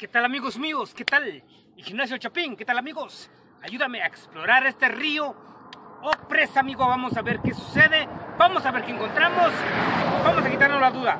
¿Qué tal amigos míos? ¿Qué tal? gimnasio Chapín, ¿qué tal amigos? Ayúdame a explorar este río. Oh, presa amigo, vamos a ver qué sucede. Vamos a ver qué encontramos. Vamos a quitarnos la duda.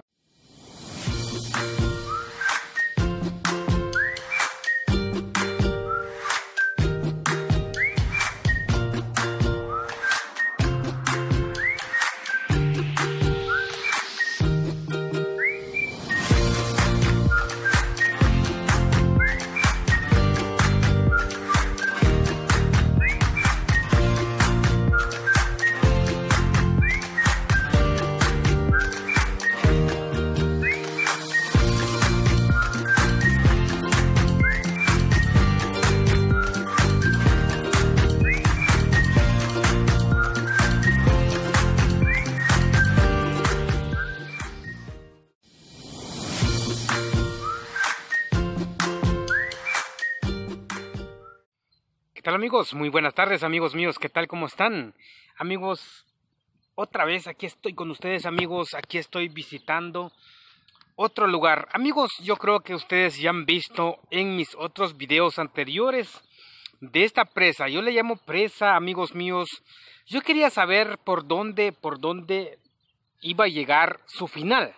¿Qué tal amigos? Muy buenas tardes amigos míos, ¿qué tal? ¿Cómo están? Amigos, otra vez aquí estoy con ustedes amigos, aquí estoy visitando otro lugar. Amigos, yo creo que ustedes ya han visto en mis otros videos anteriores de esta presa. Yo le llamo presa, amigos míos. Yo quería saber por dónde, por dónde iba a llegar su final.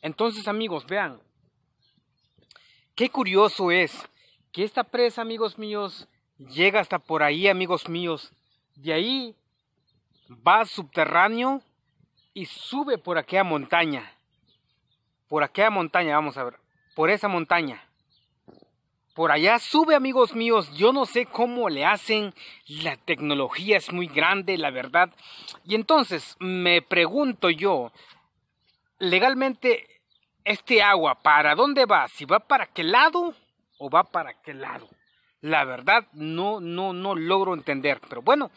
Entonces, amigos, vean. Qué curioso es que esta presa, amigos míos, llega hasta por ahí, amigos míos. De ahí va subterráneo y sube por aquella montaña. Por aquella montaña, vamos a ver. Por esa montaña. Por allá sube, amigos míos. Yo no sé cómo le hacen. La tecnología es muy grande, la verdad. Y entonces me pregunto yo, legalmente, este agua, ¿para dónde va? ¿Si va para qué lado o va para qué lado? La verdad, no, no, no logro entender. Pero bueno,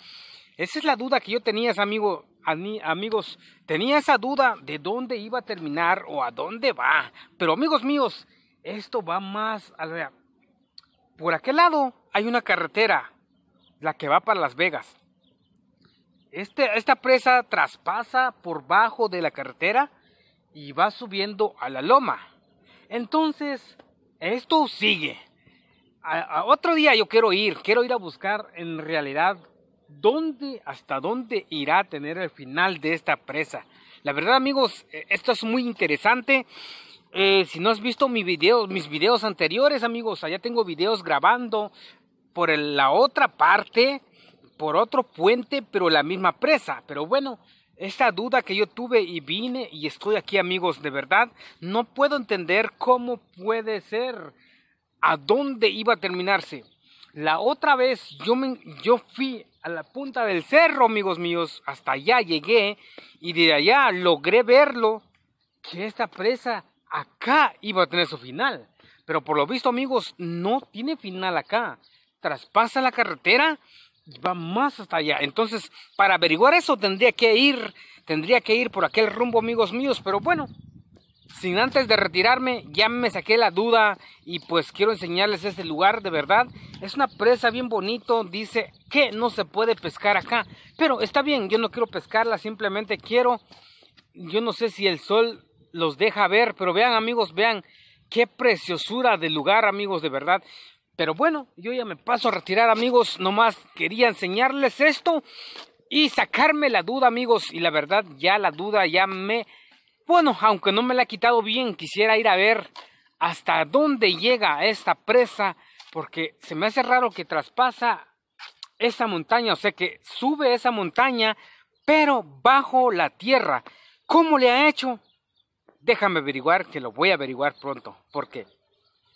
esa es la duda que yo tenía, amigo, amigos. Tenía esa duda de dónde iba a terminar o a dónde va. Pero amigos míos, esto va más al Por aquel lado hay una carretera, la que va para Las Vegas. Este, esta presa traspasa por bajo de la carretera y va subiendo a la loma. Entonces, esto sigue a, otro día yo quiero ir, quiero ir a buscar en realidad dónde, hasta dónde irá a tener el final de esta presa. La verdad, amigos, eh, esto es muy interesante. Eh, si no has visto mi video, mis videos anteriores, amigos, allá tengo videos grabando por la otra parte, por otro puente, pero la misma presa. Pero bueno, esta duda que yo tuve y vine y estoy aquí, amigos, de verdad, no puedo entender cómo puede ser a dónde iba a terminarse. La otra vez yo, me, yo fui a la punta del cerro, amigos míos, hasta allá llegué y de allá logré verlo, que esta presa acá iba a tener su final. Pero por lo visto, amigos, no tiene final acá. Traspasa la carretera y va más hasta allá. Entonces, para averiguar eso tendría que ir, tendría que ir por aquel rumbo, amigos míos, pero bueno, sin antes de retirarme, ya me saqué la duda y pues quiero enseñarles este lugar de verdad. Es una presa bien bonito, dice que no se puede pescar acá, pero está bien, yo no quiero pescarla, simplemente quiero, yo no sé si el sol los deja ver, pero vean amigos, vean qué preciosura de lugar amigos, de verdad. Pero bueno, yo ya me paso a retirar amigos, nomás quería enseñarles esto y sacarme la duda amigos y la verdad ya la duda ya me bueno, aunque no me la ha quitado bien, quisiera ir a ver hasta dónde llega esta presa, porque se me hace raro que traspasa esa montaña, o sea que sube esa montaña, pero bajo la tierra. ¿Cómo le ha hecho? Déjame averiguar, que lo voy a averiguar pronto, porque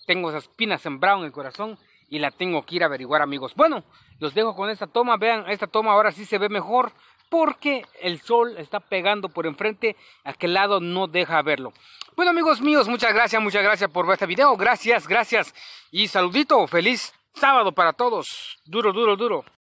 tengo esas pinas sembrado en el corazón y la tengo que ir a averiguar, amigos. Bueno, los dejo con esta toma, vean, esta toma ahora sí se ve mejor, porque el sol está pegando por enfrente, aquel lado no deja verlo. Bueno amigos míos, muchas gracias, muchas gracias por ver este video, gracias, gracias y saludito, feliz sábado para todos, duro, duro, duro.